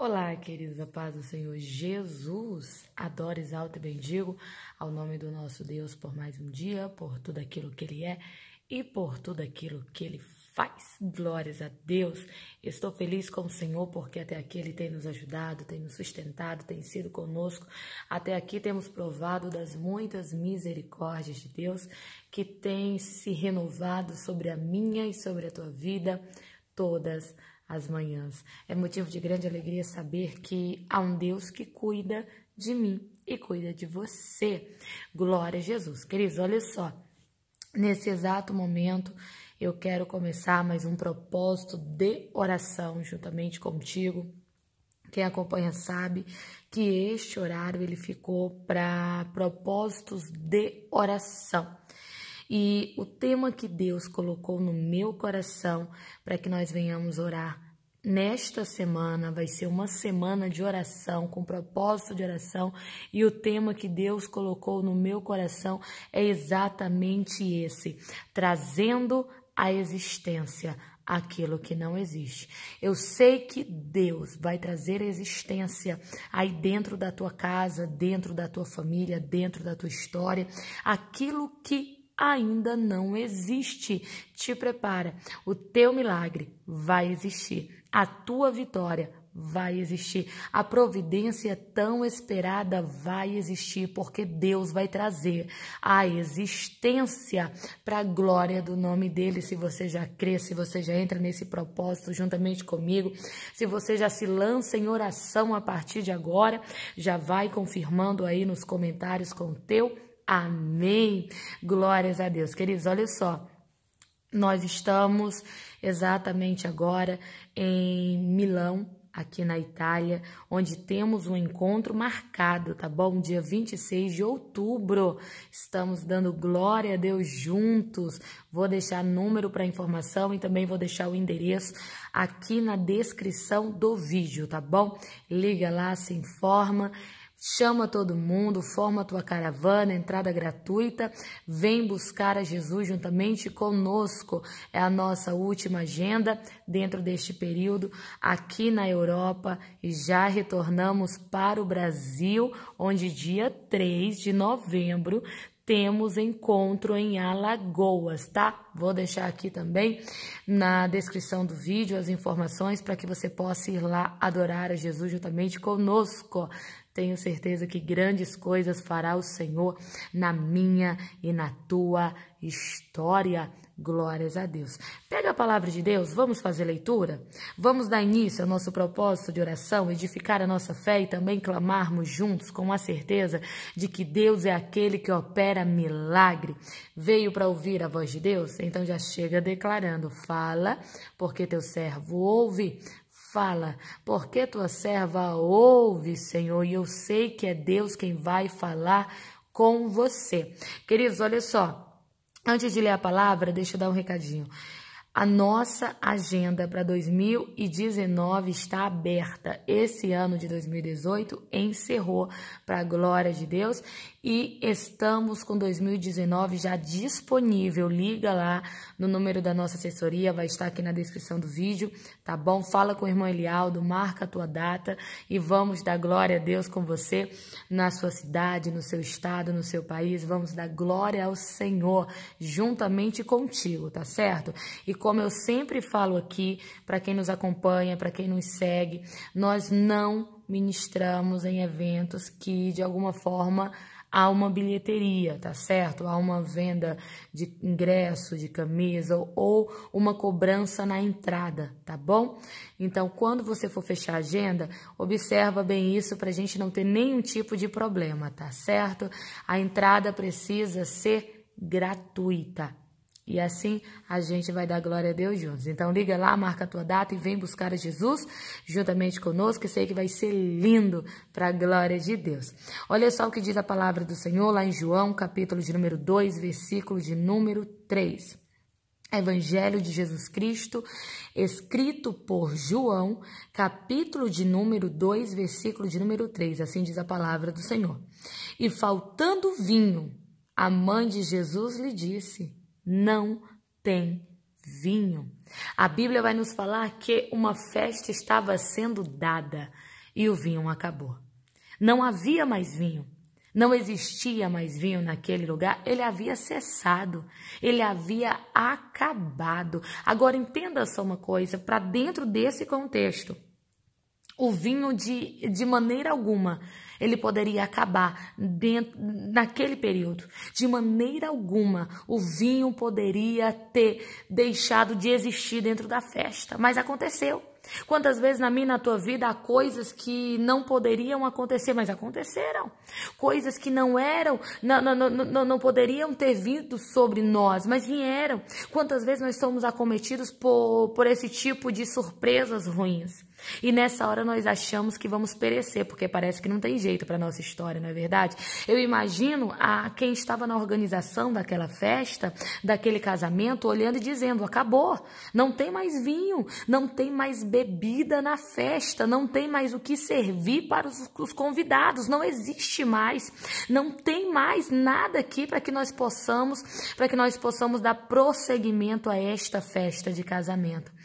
Olá, queridos, a paz do Senhor Jesus. Adoro, exalto e bendigo ao nome do nosso Deus por mais um dia, por tudo aquilo que Ele é e por tudo aquilo que Ele faz. Glórias a Deus. Estou feliz com o Senhor porque até aqui Ele tem nos ajudado, tem nos sustentado, tem sido conosco. Até aqui temos provado das muitas misericórdias de Deus que tem se renovado sobre a minha e sobre a tua vida todas as as manhãs. É motivo de grande alegria saber que há um Deus que cuida de mim e cuida de você. Glória a Jesus. Queridos, olha só. Nesse exato momento, eu quero começar mais um propósito de oração juntamente contigo. Quem acompanha sabe que este horário ele ficou para propósitos de oração. E o tema que Deus colocou no meu coração para que nós venhamos orar Nesta semana vai ser uma semana de oração, com propósito de oração, e o tema que Deus colocou no meu coração é exatamente esse: trazendo à existência aquilo que não existe. Eu sei que Deus vai trazer existência aí dentro da tua casa, dentro da tua família, dentro da tua história, aquilo que ainda não existe. Te prepara, o teu milagre vai existir, a tua vitória vai existir, a providência tão esperada vai existir, porque Deus vai trazer a existência para a glória do nome dele. Se você já crê, se você já entra nesse propósito juntamente comigo, se você já se lança em oração a partir de agora, já vai confirmando aí nos comentários com o teu Amém. Glórias a Deus. Queridos, olha só. Nós estamos exatamente agora em Milão, aqui na Itália, onde temos um encontro marcado, tá bom? Dia 26 de outubro. Estamos dando glória a Deus juntos. Vou deixar número para informação e também vou deixar o endereço aqui na descrição do vídeo, tá bom? Liga lá, se informa. Chama todo mundo, forma tua caravana, entrada gratuita, vem buscar a Jesus juntamente conosco. É a nossa última agenda dentro deste período aqui na Europa e já retornamos para o Brasil, onde dia 3 de novembro temos encontro em Alagoas, tá? Vou deixar aqui também na descrição do vídeo as informações para que você possa ir lá adorar a Jesus juntamente conosco. Tenho certeza que grandes coisas fará o Senhor na minha e na tua história. Glórias a Deus. Pega a palavra de Deus, vamos fazer leitura? Vamos dar início ao nosso propósito de oração, edificar a nossa fé e também clamarmos juntos com a certeza de que Deus é aquele que opera milagre. Veio para ouvir a voz de Deus? Então já chega declarando: Fala, porque teu servo ouve. Fala, porque tua serva ouve, Senhor, e eu sei que é Deus quem vai falar com você. Queridos, olha só. Antes de ler a palavra, deixa eu dar um recadinho. A nossa agenda para 2019 está aberta. Esse ano de 2018 encerrou para a glória de Deus e estamos com 2019 já disponível. Liga lá no número da nossa assessoria, vai estar aqui na descrição do vídeo, tá bom? Fala com o irmão Elialdo, marca a tua data e vamos dar glória a Deus com você na sua cidade, no seu estado, no seu país. Vamos dar glória ao Senhor juntamente contigo, tá certo? E com como eu sempre falo aqui, para quem nos acompanha, para quem nos segue, nós não ministramos em eventos que de alguma forma há uma bilheteria, tá certo? Há uma venda de ingresso, de camisa ou uma cobrança na entrada, tá bom? Então, quando você for fechar a agenda, observa bem isso para a gente não ter nenhum tipo de problema, tá certo? A entrada precisa ser gratuita, e assim a gente vai dar glória a Deus juntos. Então liga lá, marca a tua data e vem buscar a Jesus juntamente conosco, que sei que vai ser lindo para a glória de Deus. Olha só o que diz a palavra do Senhor lá em João, capítulo de número 2, versículo de número 3. Evangelho de Jesus Cristo, escrito por João, capítulo de número 2, versículo de número 3, assim diz a palavra do Senhor. E faltando vinho, a mãe de Jesus lhe disse: não tem vinho. A Bíblia vai nos falar que uma festa estava sendo dada e o vinho acabou. Não havia mais vinho. Não existia mais vinho naquele lugar, ele havia cessado, ele havia acabado. Agora entenda só uma coisa, para dentro desse contexto, o vinho de, de maneira alguma ele poderia acabar dentro, naquele período. De maneira alguma, o vinho poderia ter deixado de existir dentro da festa, mas aconteceu. Quantas vezes na minha e na tua vida há coisas que não poderiam acontecer, mas aconteceram. Coisas que não eram, não, não, não, não poderiam ter vindo sobre nós, mas vieram. Quantas vezes nós somos acometidos por, por esse tipo de surpresas ruins. E nessa hora nós achamos que vamos perecer, porque parece que não tem jeito para nossa história, não é verdade? Eu imagino a quem estava na organização daquela festa, daquele casamento, olhando e dizendo: acabou, não tem mais vinho, não tem mais bebida na festa, não tem mais o que servir para os, os convidados, não existe mais, não tem mais nada aqui para que nós possamos, para que nós possamos dar prosseguimento a esta festa de casamento.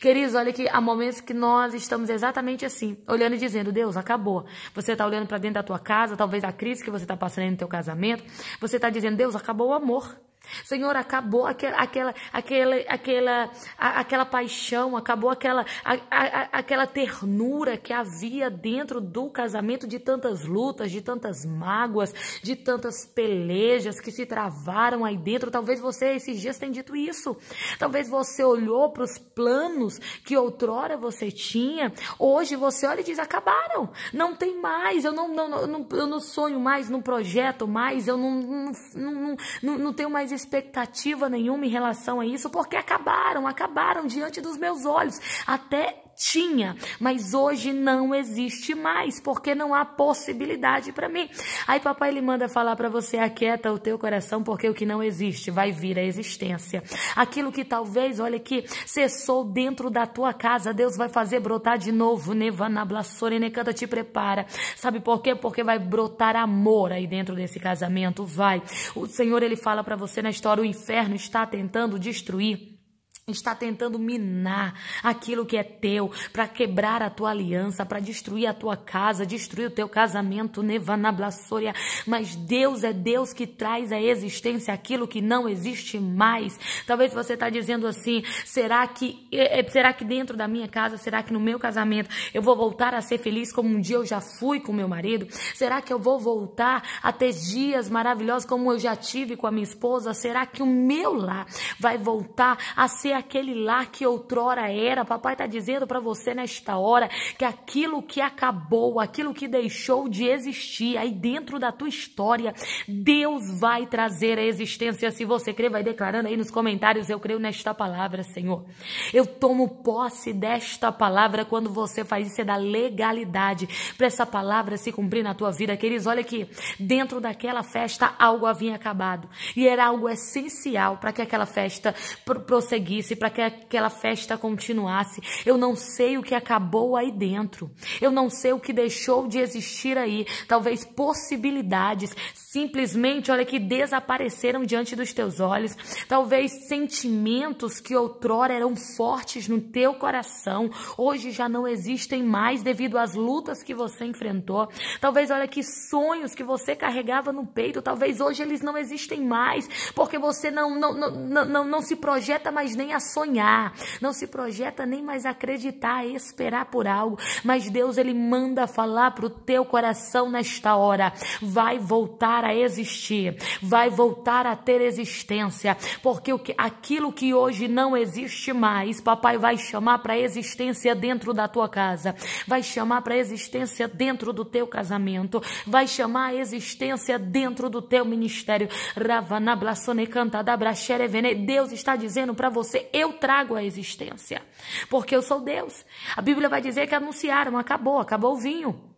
Queridos, olha que há momentos que nós estamos exatamente assim, olhando e dizendo: Deus, acabou. Você está olhando para dentro da tua casa, talvez a crise que você está passando no teu casamento. Você está dizendo: Deus, acabou o amor. Senhor, acabou aquela, aquela, aquela, aquela, aquela paixão, acabou aquela, a, a, aquela ternura que havia dentro do casamento de tantas lutas, de tantas mágoas, de tantas pelejas que se travaram aí dentro. Talvez você esses dias tenha dito isso. Talvez você olhou para os planos que outrora você tinha. Hoje você olha e diz: acabaram, não tem mais, eu não, não, não, eu não sonho mais, não projeto mais, eu não, não, não, não, não tenho mais expectativa nenhuma em relação a isso, porque acabaram, acabaram diante dos meus olhos. Até tinha, mas hoje não existe mais, porque não há possibilidade para mim. Aí papai ele manda falar para você, aquieta o teu coração, porque o que não existe vai vir à existência. Aquilo que talvez, olha aqui, cessou dentro da tua casa, Deus vai fazer brotar de novo. Nevanablassorene canta, te prepara. Sabe por quê? Porque vai brotar amor aí dentro desse casamento, vai. O Senhor ele fala para você na história, o inferno está tentando destruir está tentando minar aquilo que é teu, para quebrar a tua aliança, para destruir a tua casa, destruir o teu casamento, Nevanablasoria. Mas Deus é Deus que traz à existência aquilo que não existe mais. Talvez você está dizendo assim: será que, é, é, será que dentro da minha casa, será que no meu casamento eu vou voltar a ser feliz como um dia eu já fui com meu marido? Será que eu vou voltar a ter dias maravilhosos como eu já tive com a minha esposa? Será que o meu lar vai voltar a ser aquele lá que outrora era. Papai está dizendo para você nesta hora que aquilo que acabou, aquilo que deixou de existir, aí dentro da tua história, Deus vai trazer a existência. Se você crer, vai declarando aí nos comentários: Eu creio nesta palavra, Senhor. Eu tomo posse desta palavra quando você faz isso, é da legalidade para essa palavra se cumprir na tua vida, queridos. Olha aqui, dentro daquela festa algo havia acabado e era algo essencial para que aquela festa prosseguisse acontecesse, para que aquela festa continuasse. Eu não sei o que acabou aí dentro. Eu não sei o que deixou de existir aí. Talvez possibilidades simplesmente, olha, que desapareceram diante dos teus olhos. Talvez sentimentos que outrora eram fortes no teu coração, hoje já não existem mais devido às lutas que você enfrentou. Talvez, olha, que sonhos que você carregava no peito, talvez hoje eles não existem mais, porque você não, não, não, não, não se projeta mais nem a a sonhar, não se projeta nem mais a acreditar, a esperar por algo, mas Deus ele manda falar para o teu coração nesta hora, vai voltar a existir, vai voltar a ter existência, porque o que, aquilo que hoje não existe mais, papai vai chamar para existência dentro da tua casa, vai chamar para existência dentro do teu casamento, vai chamar a existência dentro do teu ministério. Ravanablasone Deus está dizendo para você eu trago a existência, porque eu sou Deus. A Bíblia vai dizer que anunciaram, acabou, acabou o vinho.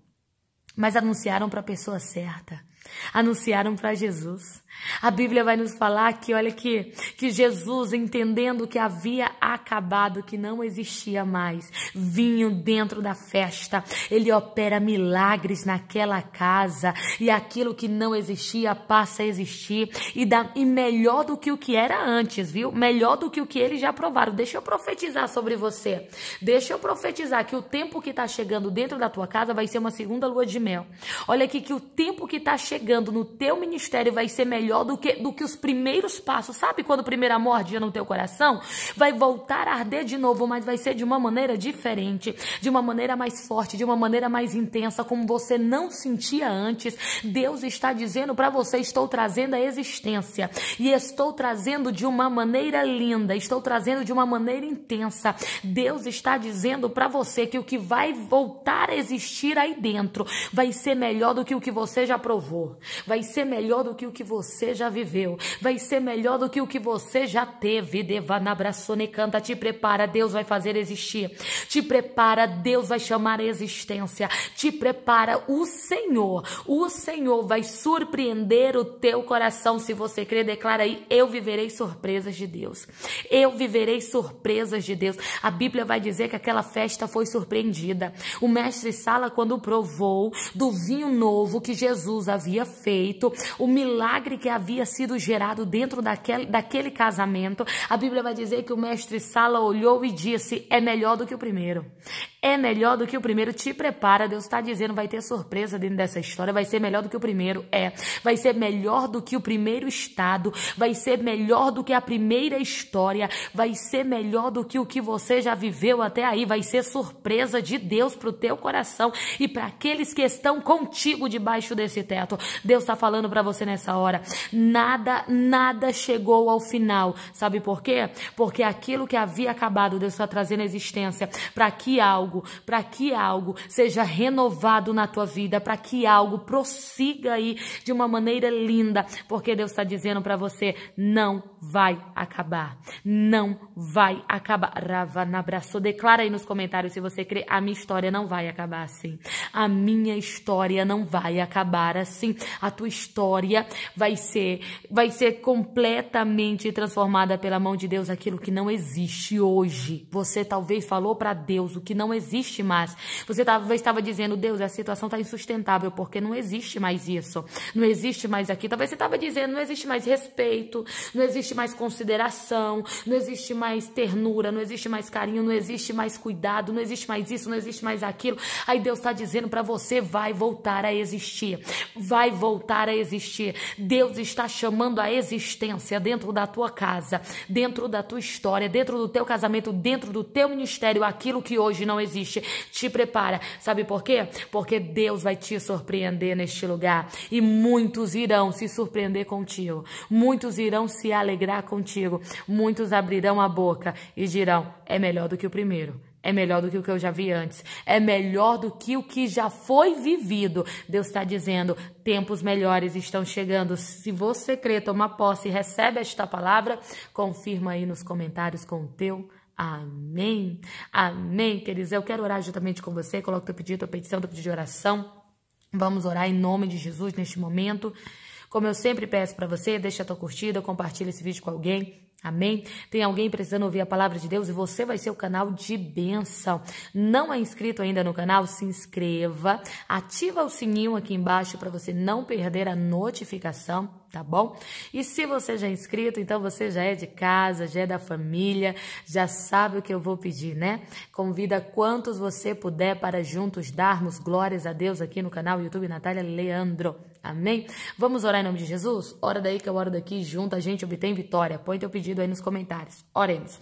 Mas anunciaram para a pessoa certa. Anunciaram para Jesus. A Bíblia vai nos falar que, olha aqui, que Jesus, entendendo que havia acabado, que não existia mais vinho dentro da festa, ele opera milagres naquela casa e aquilo que não existia passa a existir e, dá, e melhor do que o que era antes, viu? Melhor do que o que eles já provaram. Deixa eu profetizar sobre você. Deixa eu profetizar que o tempo que está chegando dentro da tua casa vai ser uma segunda lua de mel. Olha aqui que o tempo que está chegando no teu ministério vai ser melhor melhor do que, do que os primeiros passos. Sabe quando o primeiro amor ardia no teu coração? Vai voltar a arder de novo, mas vai ser de uma maneira diferente, de uma maneira mais forte, de uma maneira mais intensa, como você não sentia antes. Deus está dizendo para você: estou trazendo a existência e estou trazendo de uma maneira linda, estou trazendo de uma maneira intensa. Deus está dizendo para você que o que vai voltar a existir aí dentro vai ser melhor do que o que você já provou, vai ser melhor do que o que você você já viveu. Vai ser melhor do que o que você já teve. Devanabraçone canta, te prepara, Deus vai fazer existir. Te prepara, Deus vai chamar a existência. Te prepara, o Senhor, o Senhor vai surpreender o teu coração. Se você crer, declara aí: eu viverei surpresas de Deus. Eu viverei surpresas de Deus. A Bíblia vai dizer que aquela festa foi surpreendida. O mestre Sala, quando provou do vinho novo que Jesus havia feito, o milagre que havia sido gerado dentro daquele, daquele casamento, a Bíblia vai dizer que o mestre Sala olhou e disse: é melhor do que o primeiro é melhor do que o primeiro. Te prepara, Deus está dizendo, vai ter surpresa dentro dessa história. Vai ser melhor do que o primeiro, é. Vai ser melhor do que o primeiro estado. Vai ser melhor do que a primeira história. Vai ser melhor do que o que você já viveu até aí. Vai ser surpresa de Deus para o teu coração e para aqueles que estão contigo debaixo desse teto. Deus está falando para você nessa hora. Nada, nada chegou ao final. Sabe por quê? Porque aquilo que havia acabado, Deus está trazendo a existência para que algo algo, para que algo seja renovado na tua vida, para que algo prossiga aí de uma maneira linda, porque Deus está dizendo para você: não vai acabar. Não vai acabar. Ravana abraçou. Declara aí nos comentários se você crê. A minha história não vai acabar assim. A minha história não vai acabar assim. A tua história vai ser, vai ser completamente transformada pela mão de Deus. Aquilo que não existe hoje. Você talvez falou para Deus o que não existe mais. Você talvez estava dizendo, Deus, a situação está insustentável porque não existe mais isso. Não existe mais aqui. Talvez você estava dizendo, não existe mais respeito. Não existe existe mais consideração, não existe mais ternura, não existe mais carinho, não existe mais cuidado, não existe mais isso, não existe mais aquilo. Aí Deus está dizendo para você: vai voltar a existir, vai voltar a existir. Deus está chamando a existência dentro da tua casa, dentro da tua história, dentro do teu casamento, dentro do teu ministério, aquilo que hoje não existe. Te prepara. Sabe por quê? Porque Deus vai te surpreender neste lugar e muitos irão se surpreender contigo, muitos irão se alegrar alegrar contigo. Muitos abrirão a boca e dirão: é melhor do que o primeiro. É melhor do que o que eu já vi antes. É melhor do que o que já foi vivido. Deus está dizendo: tempos melhores estão chegando. Se você crê, toma posse e recebe esta palavra, confirma aí nos comentários com o teu. Amém. Amém, queridos. Eu quero orar juntamente com você. Coloca teu pedido, tua petição, teu pedido de oração. Vamos orar em nome de Jesus neste momento. Como eu sempre peço para você, deixa a tua curtida, compartilha esse vídeo com alguém. Amém? Tem alguém precisando ouvir a palavra de Deus e você vai ser o canal de bênção. Não é inscrito ainda no canal? Se inscreva, ativa o sininho aqui embaixo para você não perder a notificação tá bom? E se você já é inscrito, então você já é de casa, já é da família, já sabe o que eu vou pedir, né? Convida quantos você puder para juntos darmos glórias a Deus aqui no canal YouTube Natália Leandro. Amém? Vamos orar em nome de Jesus? Ora daí que eu oro daqui, junto a gente obtém vitória. Põe teu pedido aí nos comentários. Oremos.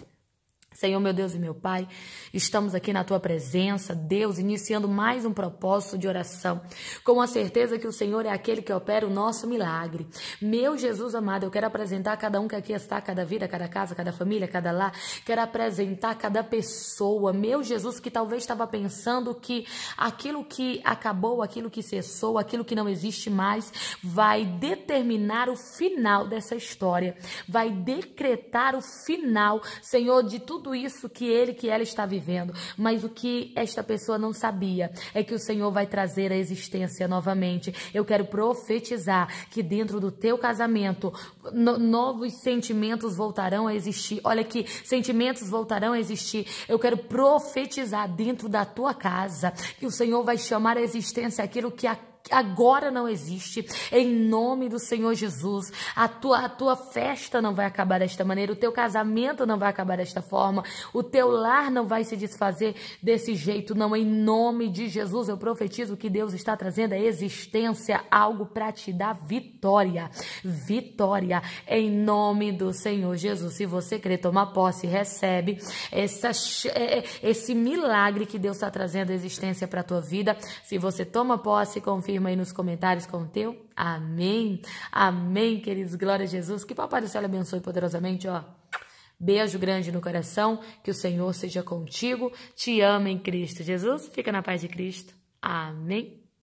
Senhor, meu Deus e meu Pai, estamos aqui na tua presença, Deus, iniciando mais um propósito de oração, com a certeza que o Senhor é aquele que opera o nosso milagre. Meu Jesus amado, eu quero apresentar cada um que aqui está, cada vida, cada casa, cada família, cada lá, quero apresentar cada pessoa, meu Jesus, que talvez estava pensando que aquilo que acabou, aquilo que cessou, aquilo que não existe mais, vai determinar o final dessa história, vai decretar o final, Senhor, de tudo tudo isso que ele, que ela está vivendo. Mas o que esta pessoa não sabia é que o Senhor vai trazer a existência novamente. Eu quero profetizar que dentro do teu casamento no, novos sentimentos voltarão a existir. Olha aqui, sentimentos voltarão a existir. Eu quero profetizar dentro da tua casa que o Senhor vai chamar a existência aquilo que a agora não existe. Em nome do Senhor Jesus, a tua, a tua festa não vai acabar desta maneira, o teu casamento não vai acabar desta forma, o teu lar não vai se desfazer desse jeito, não. Em nome de Jesus, eu profetizo que Deus está trazendo a existência algo para te dar vitória. Vitória em nome do Senhor Jesus. Se você querer tomar posse, recebe essa, é, é, esse milagre que Deus está trazendo a existência para a tua vida. Se você toma posse, confirma confirma aí nos comentários com o teu. Amém. Amém, queridos. Glória a Jesus. Que Papai do Céu abençoe poderosamente, ó. Beijo grande no coração, que o Senhor seja contigo. Te amo em Cristo Jesus. Fica na paz de Cristo. Amém.